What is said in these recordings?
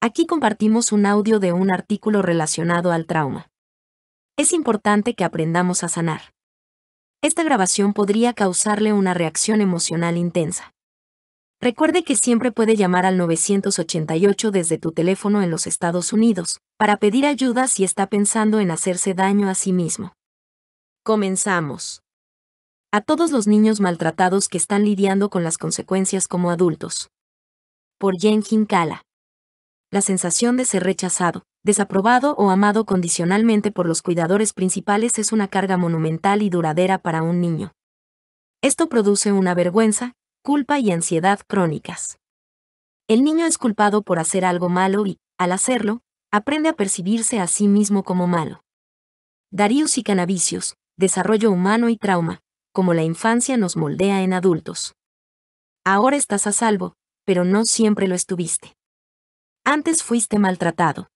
Aquí compartimos un audio de un artículo relacionado al trauma. Es importante que aprendamos a sanar. Esta grabación podría causarle una reacción emocional intensa. Recuerde que siempre puede llamar al 988 desde tu teléfono en los Estados Unidos, para pedir ayuda si está pensando en hacerse daño a sí mismo. Comenzamos. A todos los niños maltratados que están lidiando con las consecuencias como adultos. Por Jen Kala la sensación de ser rechazado, desaprobado o amado condicionalmente por los cuidadores principales es una carga monumental y duradera para un niño. Esto produce una vergüenza, culpa y ansiedad crónicas. El niño es culpado por hacer algo malo y, al hacerlo, aprende a percibirse a sí mismo como malo. Darius y Canavicios, Desarrollo humano y trauma, como la infancia nos moldea en adultos. Ahora estás a salvo, pero no siempre lo estuviste antes fuiste maltratado.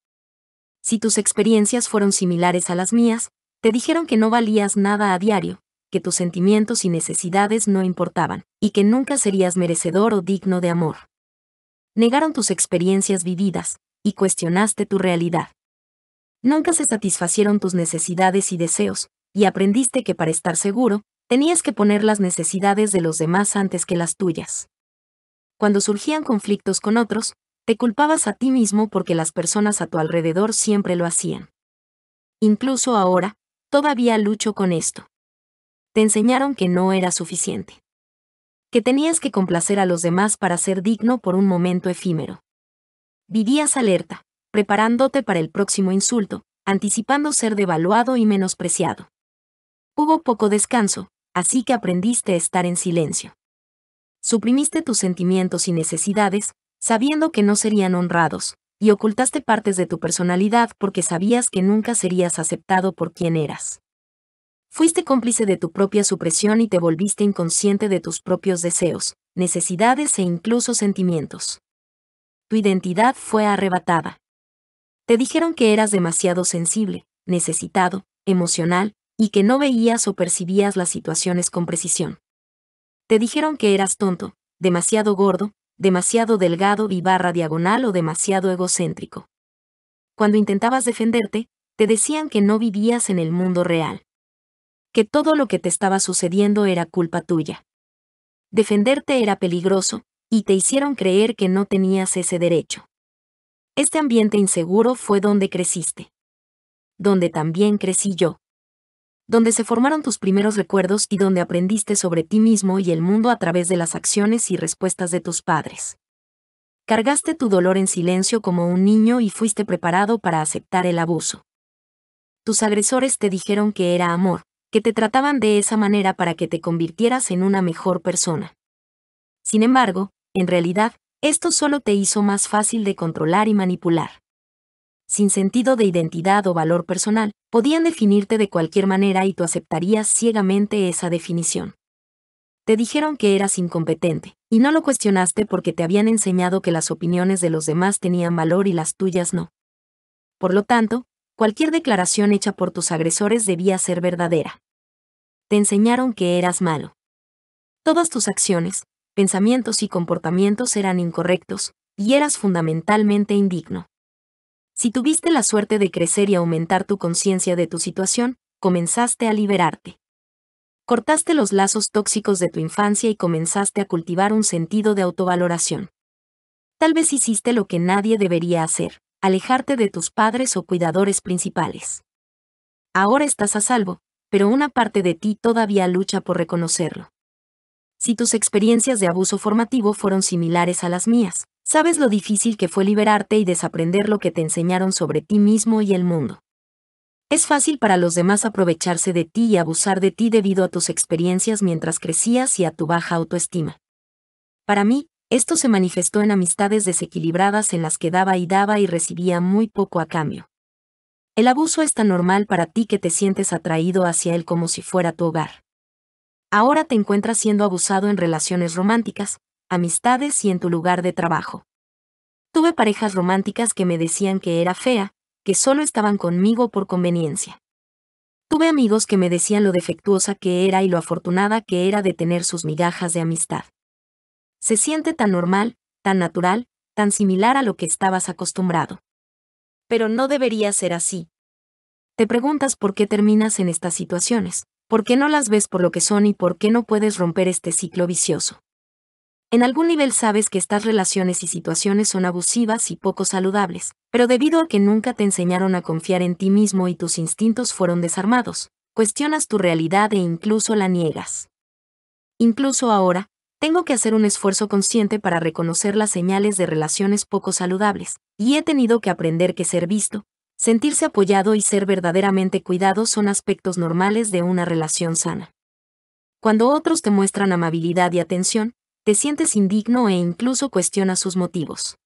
Si tus experiencias fueron similares a las mías, te dijeron que no valías nada a diario, que tus sentimientos y necesidades no importaban, y que nunca serías merecedor o digno de amor. Negaron tus experiencias vividas, y cuestionaste tu realidad. Nunca se satisfacieron tus necesidades y deseos, y aprendiste que para estar seguro, tenías que poner las necesidades de los demás antes que las tuyas. Cuando surgían conflictos con otros, te culpabas a ti mismo porque las personas a tu alrededor siempre lo hacían. Incluso ahora, todavía lucho con esto. Te enseñaron que no era suficiente. Que tenías que complacer a los demás para ser digno por un momento efímero. Vivías alerta, preparándote para el próximo insulto, anticipando ser devaluado y menospreciado. Hubo poco descanso, así que aprendiste a estar en silencio. Suprimiste tus sentimientos y necesidades, sabiendo que no serían honrados, y ocultaste partes de tu personalidad porque sabías que nunca serías aceptado por quien eras. Fuiste cómplice de tu propia supresión y te volviste inconsciente de tus propios deseos, necesidades e incluso sentimientos. Tu identidad fue arrebatada. Te dijeron que eras demasiado sensible, necesitado, emocional, y que no veías o percibías las situaciones con precisión. Te dijeron que eras tonto, demasiado gordo, demasiado delgado y barra diagonal o demasiado egocéntrico. Cuando intentabas defenderte, te decían que no vivías en el mundo real. Que todo lo que te estaba sucediendo era culpa tuya. Defenderte era peligroso, y te hicieron creer que no tenías ese derecho. Este ambiente inseguro fue donde creciste. Donde también crecí yo donde se formaron tus primeros recuerdos y donde aprendiste sobre ti mismo y el mundo a través de las acciones y respuestas de tus padres. Cargaste tu dolor en silencio como un niño y fuiste preparado para aceptar el abuso. Tus agresores te dijeron que era amor, que te trataban de esa manera para que te convirtieras en una mejor persona. Sin embargo, en realidad, esto solo te hizo más fácil de controlar y manipular sin sentido de identidad o valor personal, podían definirte de cualquier manera y tú aceptarías ciegamente esa definición. Te dijeron que eras incompetente, y no lo cuestionaste porque te habían enseñado que las opiniones de los demás tenían valor y las tuyas no. Por lo tanto, cualquier declaración hecha por tus agresores debía ser verdadera. Te enseñaron que eras malo. Todas tus acciones, pensamientos y comportamientos eran incorrectos, y eras fundamentalmente indigno. Si tuviste la suerte de crecer y aumentar tu conciencia de tu situación, comenzaste a liberarte. Cortaste los lazos tóxicos de tu infancia y comenzaste a cultivar un sentido de autovaloración. Tal vez hiciste lo que nadie debería hacer, alejarte de tus padres o cuidadores principales. Ahora estás a salvo, pero una parte de ti todavía lucha por reconocerlo. Si tus experiencias de abuso formativo fueron similares a las mías, Sabes lo difícil que fue liberarte y desaprender lo que te enseñaron sobre ti mismo y el mundo. Es fácil para los demás aprovecharse de ti y abusar de ti debido a tus experiencias mientras crecías y a tu baja autoestima. Para mí, esto se manifestó en amistades desequilibradas en las que daba y daba y recibía muy poco a cambio. El abuso es tan normal para ti que te sientes atraído hacia él como si fuera tu hogar. Ahora te encuentras siendo abusado en relaciones románticas, amistades y en tu lugar de trabajo. Tuve parejas románticas que me decían que era fea, que solo estaban conmigo por conveniencia. Tuve amigos que me decían lo defectuosa que era y lo afortunada que era de tener sus migajas de amistad. Se siente tan normal, tan natural, tan similar a lo que estabas acostumbrado. Pero no debería ser así. Te preguntas por qué terminas en estas situaciones, por qué no las ves por lo que son y por qué no puedes romper este ciclo vicioso. En algún nivel sabes que estas relaciones y situaciones son abusivas y poco saludables, pero debido a que nunca te enseñaron a confiar en ti mismo y tus instintos fueron desarmados, cuestionas tu realidad e incluso la niegas. Incluso ahora, tengo que hacer un esfuerzo consciente para reconocer las señales de relaciones poco saludables, y he tenido que aprender que ser visto, sentirse apoyado y ser verdaderamente cuidado son aspectos normales de una relación sana. Cuando otros te muestran amabilidad y atención, te sientes indigno e incluso cuestionas sus motivos.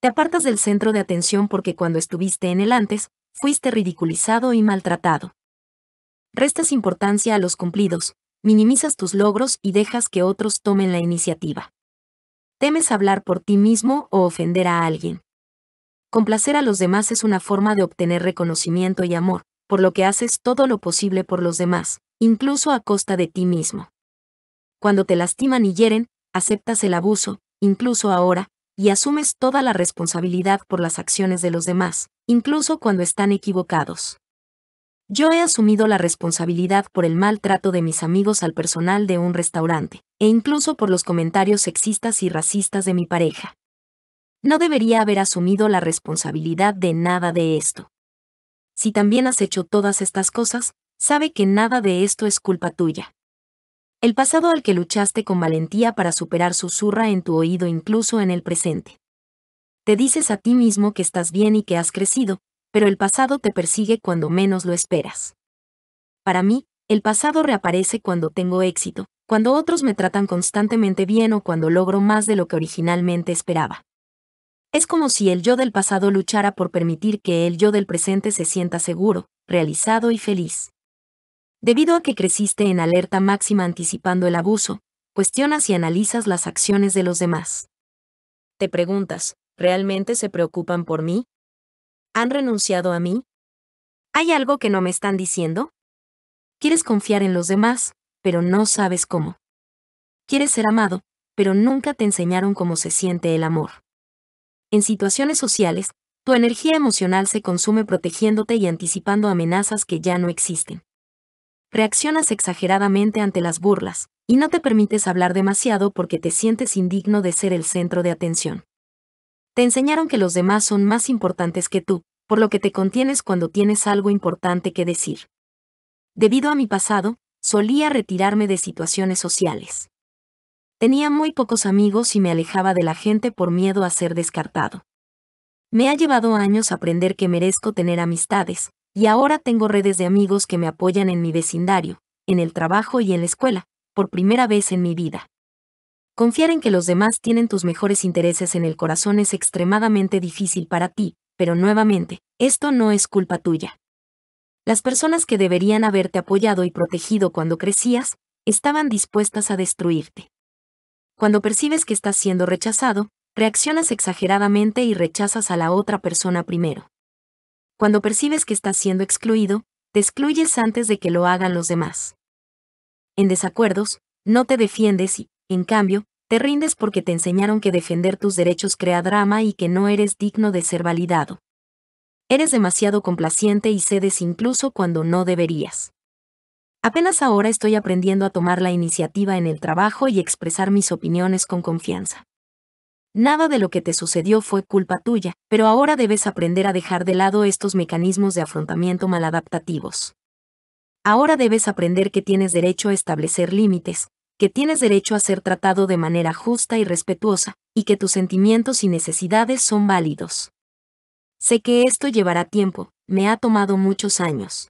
Te apartas del centro de atención porque cuando estuviste en el antes, fuiste ridiculizado y maltratado. Restas importancia a los cumplidos, minimizas tus logros y dejas que otros tomen la iniciativa. Temes hablar por ti mismo o ofender a alguien. Complacer a los demás es una forma de obtener reconocimiento y amor, por lo que haces todo lo posible por los demás, incluso a costa de ti mismo. Cuando te lastiman y hieren, aceptas el abuso, incluso ahora, y asumes toda la responsabilidad por las acciones de los demás, incluso cuando están equivocados. Yo he asumido la responsabilidad por el maltrato de mis amigos al personal de un restaurante, e incluso por los comentarios sexistas y racistas de mi pareja. No debería haber asumido la responsabilidad de nada de esto. Si también has hecho todas estas cosas, sabe que nada de esto es culpa tuya. El pasado al que luchaste con valentía para superar susurra en tu oído incluso en el presente. Te dices a ti mismo que estás bien y que has crecido, pero el pasado te persigue cuando menos lo esperas. Para mí, el pasado reaparece cuando tengo éxito, cuando otros me tratan constantemente bien o cuando logro más de lo que originalmente esperaba. Es como si el yo del pasado luchara por permitir que el yo del presente se sienta seguro, realizado y feliz. Debido a que creciste en alerta máxima anticipando el abuso, cuestionas y analizas las acciones de los demás. Te preguntas, ¿realmente se preocupan por mí? ¿Han renunciado a mí? ¿Hay algo que no me están diciendo? Quieres confiar en los demás, pero no sabes cómo. Quieres ser amado, pero nunca te enseñaron cómo se siente el amor. En situaciones sociales, tu energía emocional se consume protegiéndote y anticipando amenazas que ya no existen reaccionas exageradamente ante las burlas, y no te permites hablar demasiado porque te sientes indigno de ser el centro de atención. Te enseñaron que los demás son más importantes que tú, por lo que te contienes cuando tienes algo importante que decir. Debido a mi pasado, solía retirarme de situaciones sociales. Tenía muy pocos amigos y me alejaba de la gente por miedo a ser descartado. Me ha llevado años aprender que merezco tener amistades, y ahora tengo redes de amigos que me apoyan en mi vecindario, en el trabajo y en la escuela, por primera vez en mi vida. Confiar en que los demás tienen tus mejores intereses en el corazón es extremadamente difícil para ti, pero nuevamente, esto no es culpa tuya. Las personas que deberían haberte apoyado y protegido cuando crecías, estaban dispuestas a destruirte. Cuando percibes que estás siendo rechazado, reaccionas exageradamente y rechazas a la otra persona primero cuando percibes que estás siendo excluido, te excluyes antes de que lo hagan los demás. En desacuerdos, no te defiendes y, en cambio, te rindes porque te enseñaron que defender tus derechos crea drama y que no eres digno de ser validado. Eres demasiado complaciente y cedes incluso cuando no deberías. Apenas ahora estoy aprendiendo a tomar la iniciativa en el trabajo y expresar mis opiniones con confianza. Nada de lo que te sucedió fue culpa tuya, pero ahora debes aprender a dejar de lado estos mecanismos de afrontamiento maladaptativos. Ahora debes aprender que tienes derecho a establecer límites, que tienes derecho a ser tratado de manera justa y respetuosa, y que tus sentimientos y necesidades son válidos. Sé que esto llevará tiempo, me ha tomado muchos años.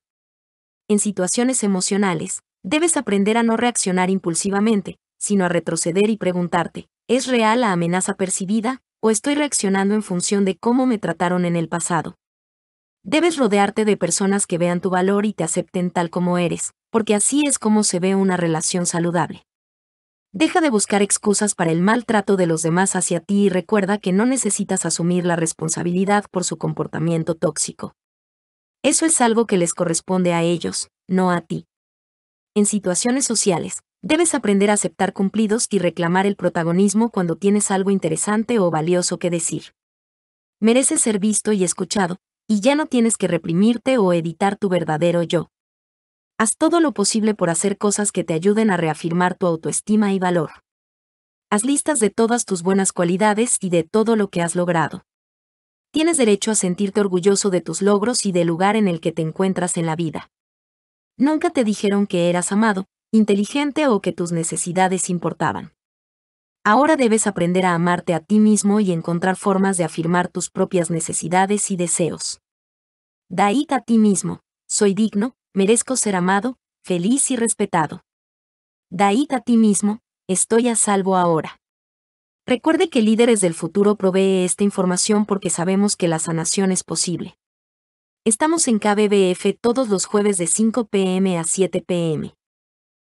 En situaciones emocionales, debes aprender a no reaccionar impulsivamente, sino a retroceder y preguntarte, ¿Es real la amenaza percibida, o estoy reaccionando en función de cómo me trataron en el pasado? Debes rodearte de personas que vean tu valor y te acepten tal como eres, porque así es como se ve una relación saludable. Deja de buscar excusas para el maltrato de los demás hacia ti y recuerda que no necesitas asumir la responsabilidad por su comportamiento tóxico. Eso es algo que les corresponde a ellos, no a ti. En situaciones sociales, Debes aprender a aceptar cumplidos y reclamar el protagonismo cuando tienes algo interesante o valioso que decir. Mereces ser visto y escuchado, y ya no tienes que reprimirte o editar tu verdadero yo. Haz todo lo posible por hacer cosas que te ayuden a reafirmar tu autoestima y valor. Haz listas de todas tus buenas cualidades y de todo lo que has logrado. Tienes derecho a sentirte orgulloso de tus logros y del lugar en el que te encuentras en la vida. Nunca te dijeron que eras amado, inteligente o que tus necesidades importaban. Ahora debes aprender a amarte a ti mismo y encontrar formas de afirmar tus propias necesidades y deseos. Daí a ti mismo, soy digno, merezco ser amado, feliz y respetado. Daí a ti mismo, estoy a salvo ahora. Recuerde que Líderes del Futuro provee esta información porque sabemos que la sanación es posible. Estamos en KBBF todos los jueves de 5 pm a 7 pm.